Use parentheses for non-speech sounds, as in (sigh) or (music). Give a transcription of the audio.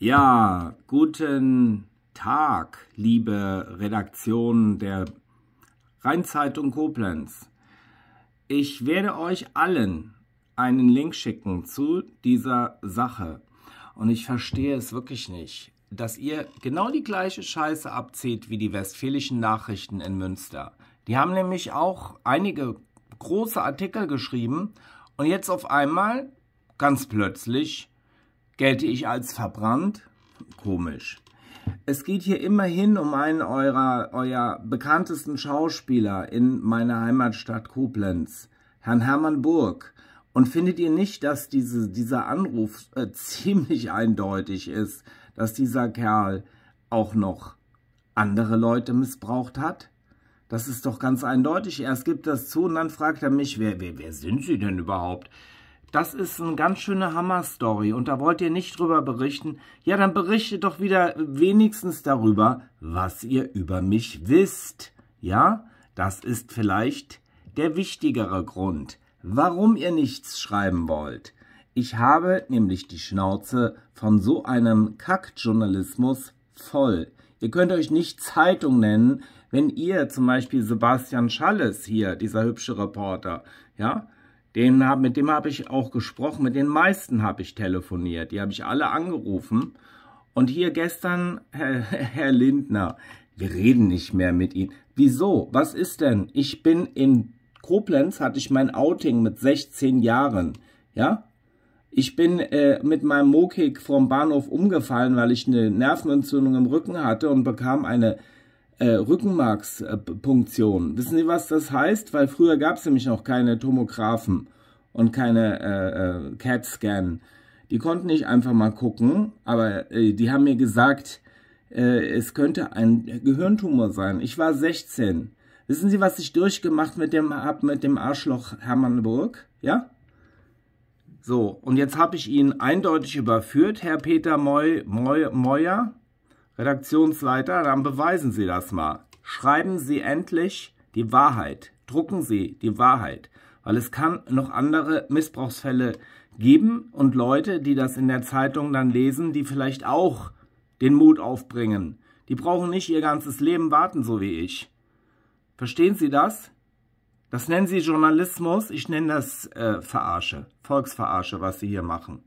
Ja, guten Tag, liebe Redaktion der Rheinzeitung Koblenz. Ich werde euch allen einen Link schicken zu dieser Sache. Und ich verstehe es wirklich nicht, dass ihr genau die gleiche Scheiße abzieht wie die westfälischen Nachrichten in Münster. Die haben nämlich auch einige große Artikel geschrieben und jetzt auf einmal, ganz plötzlich, gelte ich als verbrannt. Komisch. Es geht hier immerhin um einen eurer euer bekanntesten Schauspieler in meiner Heimatstadt Koblenz, Herrn Hermann Burg. Und findet ihr nicht, dass diese, dieser Anruf äh, (laughs) ziemlich eindeutig ist, dass dieser Kerl auch noch andere Leute missbraucht hat? Das ist doch ganz eindeutig. Erst gibt das zu und dann fragt er mich, wer, wer, wer sind Sie denn überhaupt? das ist eine ganz schöne Hammer-Story und da wollt ihr nicht drüber berichten, ja, dann berichtet doch wieder wenigstens darüber, was ihr über mich wisst. Ja, das ist vielleicht der wichtigere Grund, warum ihr nichts schreiben wollt. Ich habe nämlich die Schnauze von so einem Kackjournalismus voll. Ihr könnt euch nicht Zeitung nennen, wenn ihr zum Beispiel Sebastian Schalles hier, dieser hübsche Reporter, ja, den hab, mit dem habe ich auch gesprochen, mit den meisten habe ich telefoniert. Die habe ich alle angerufen. Und hier gestern, Herr, (laughs) Herr Lindner, wir reden nicht mehr mit Ihnen. Wieso? Was ist denn? Ich bin in Koblenz, hatte ich mein Outing mit 16 Jahren. Ja? Ich bin äh, mit meinem Mokik vom Bahnhof umgefallen, weil ich eine Nervenentzündung im Rücken hatte und bekam eine äh, Rückenmarkspunktion. Wissen Sie, was das heißt? Weil früher gab es nämlich noch keine Tomographen und keine äh, äh, CAT-Scan. Die konnten nicht einfach mal gucken, aber äh, die haben mir gesagt, äh, es könnte ein Gehirntumor sein. Ich war 16. Wissen Sie, was ich durchgemacht mit dem, hab mit dem Arschloch Hermann Burg? Ja? So, und jetzt habe ich ihn eindeutig überführt, Herr Peter Moy, Moy, Moyer. Redaktionsleiter, dann beweisen Sie das mal. Schreiben Sie endlich die Wahrheit. Drucken Sie die Wahrheit. Weil es kann noch andere Missbrauchsfälle geben und Leute, die das in der Zeitung dann lesen, die vielleicht auch den Mut aufbringen. Die brauchen nicht ihr ganzes Leben warten, so wie ich. Verstehen Sie das? Das nennen Sie Journalismus, ich nenne das äh, Verarsche, Volksverarsche, was Sie hier machen.